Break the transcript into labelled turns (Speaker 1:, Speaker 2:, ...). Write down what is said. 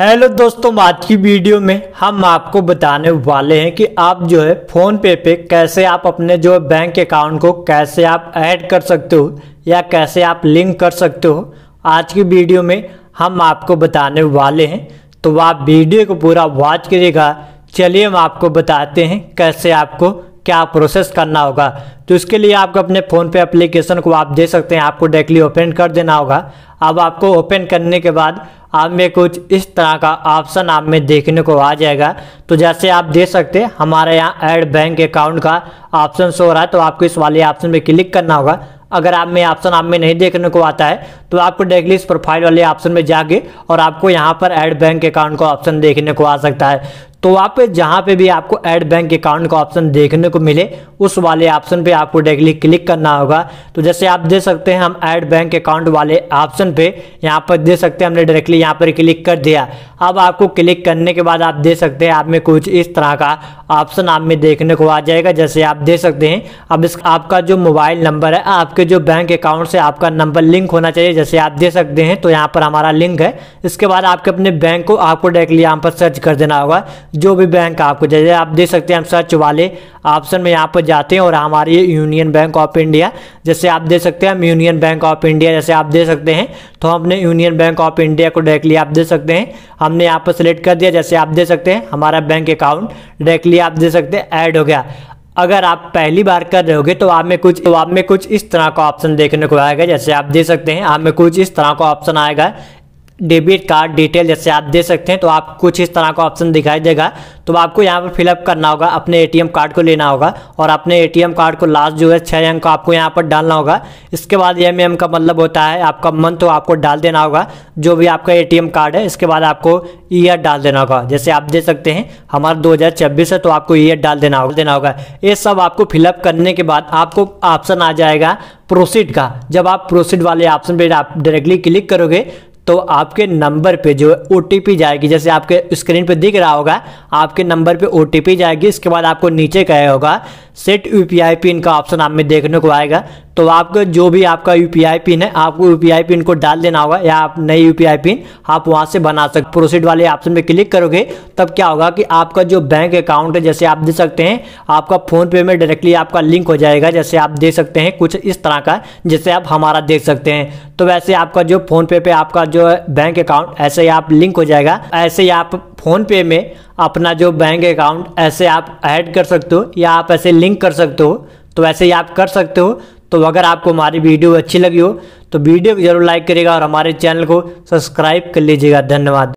Speaker 1: hello दोस्तों आज की वीडियो में हम आपको बताने वाले हैं कि आप जो है फ़ोन पे पे कैसे आप अपने जो है बैंक अकाउंट को कैसे आप ऐड कर सकते हो या कैसे आप लिंक कर सकते हो आज की वीडियो में हम आपको बताने वाले हैं तो आप वीडियो को पूरा वॉच करिएगा चलिए हम आपको बताते हैं कैसे आपको क्या प्रोसेस करना होगा तो इसके लिए आपको अपने फ़ोन पे एप्लीकेशन को आप दे सकते हैं आपको डायरेक्टली ओपन कर देना होगा अब आपको ओपन करने के बाद आप में कुछ इस तरह का ऑप्शन आप में देखने को आ जाएगा तो जैसे आप देख सकते हैं हमारे यहाँ ऐड बैंक अकाउंट का ऑप्शन शो रहा है तो आपको इस वाले ऑप्शन पर क्लिक करना होगा अगर आप में ऑप्शन आप में नहीं देखने को आता है तो आपको डायरेक्टली इस प्रोफाइल वाले ऑप्शन में जाके और आपको यहाँ पर ऐड बैंक अकाउंट का ऑप्शन देखने को आ सकता है तो वहाँ पे जहाँ पे भी आपको ऐड बैंक अकाउंट का ऑप्शन देखने को मिले उस वाले ऑप्शन पे आपको डायरेक्टली क्लिक करना होगा तो जैसे आप दे सकते हैं हम ऐड बैंक अकाउंट वाले ऑप्शन पे यहाँ पर दे सकते हैं हमने डायरेक्टली यहाँ पर क्लिक कर दिया अब आपको क्लिक करने के बाद आप दे सकते हैं आप में कुछ इस तरह का ऑप्शन आप में देखने को आ जाएगा जैसे आप दे सकते हैं अब इस आपका जो मोबाइल नंबर है आपके जो बैंक अकाउंट से आपका नंबर लिंक होना चाहिए जैसे आप दे सकते हैं तो यहाँ पर हमारा लिंक है इसके बाद आपके अपने बैंक को आपको डायरेक्टली यहाँ पर सर्च कर देना होगा जो भी बैंक आपको जैसे आप दे सकते हैं हम सर्च वाले ऑप्शन में यहाँ पर जाते हैं और हमारी यूनियन बैंक ऑफ इंडिया जैसे आप दे सकते हैं हम यूनियन बैंक ऑफ इंडिया जैसे आप दे सकते हैं तो हम अपने यूनियन बैंक ऑफ इंडिया को डायरेक्टली आप दे सकते हैं हमने यहाँ पर सेलेक्ट कर दिया जैसे आप दे सकते हैं हमारा बैंक अकाउंट डायरेक्टली आप दे सकते हैं ऐड हो गया अगर आप पहली बार कर रहे होगे तो आप में कुछ तो आप में कुछ इस तरह का ऑप्शन देखने को आएगा जैसे आप दे सकते हैं आप में कुछ इस तरह का ऑप्शन आएगा डेबिट कार्ड डिटेल जैसे आप दे सकते हैं तो आप कुछ इस तरह का ऑप्शन दिखाई देगा तो आपको यहाँ पर फिलअप करना होगा अपने एटीएम कार्ड को लेना होगा और अपने एटीएम कार्ड को लास्ट जो है छः अंक आपको यहाँ पर डालना होगा इसके बाद एम का मतलब होता है आपका मंथ तो आपको डाल देना होगा जो भी आपका ए कार्ड है इसके बाद आपको ईयर डाल देना होगा जैसे आप दे सकते हैं हमारा दो है तो आपको ईयर डाल देना होगा देना होगा ये सब आपको फिलअप करने के बाद आपको ऑप्शन आ जाएगा प्रोसीड का जब आप प्रोसीड वाले ऑप्शन पर आप डायरेक्टली क्लिक करोगे तो आपके नंबर पे जो ओ जाएगी जैसे आपके स्क्रीन पे दिख रहा होगा आपके नंबर पे ओ जाएगी इसके बाद आपको नीचे कहे होगा सेट यू पिन का ऑप्शन आप में देखने को आएगा तो आपको जो भी आपका यू पिन है आपको यू पिन को डाल देना होगा या आप नई यू पिन आप वहाँ से बना सकते प्रोसीड वाले ऑप्शन पर क्लिक करोगे तब क्या होगा कि आपका जो बैंक अकाउंट है जैसे आप दे सकते हैं आपका फोन पे में डायरेक्टली आपका लिंक हो जाएगा जैसे आप देख सकते हैं कुछ इस तरह का जैसे आप हमारा देख सकते हैं तो वैसे आपका जो फोन पे पे आपका जो बैंक अकाउंट ऐसे ही आप लिंक हो जाएगा ऐसे ही आप फोन पे में अपना जो बैंक अकाउंट ऐसे आप ऐड कर सकते हो या आप ऐसे लिंक कर सकते हो तो वैसे ही आप कर सकते हो तो अगर आपको हमारी वीडियो अच्छी लगी हो तो वीडियो को जरूर लाइक करेगा और हमारे चैनल को सब्सक्राइब कर लीजिएगा धन्यवाद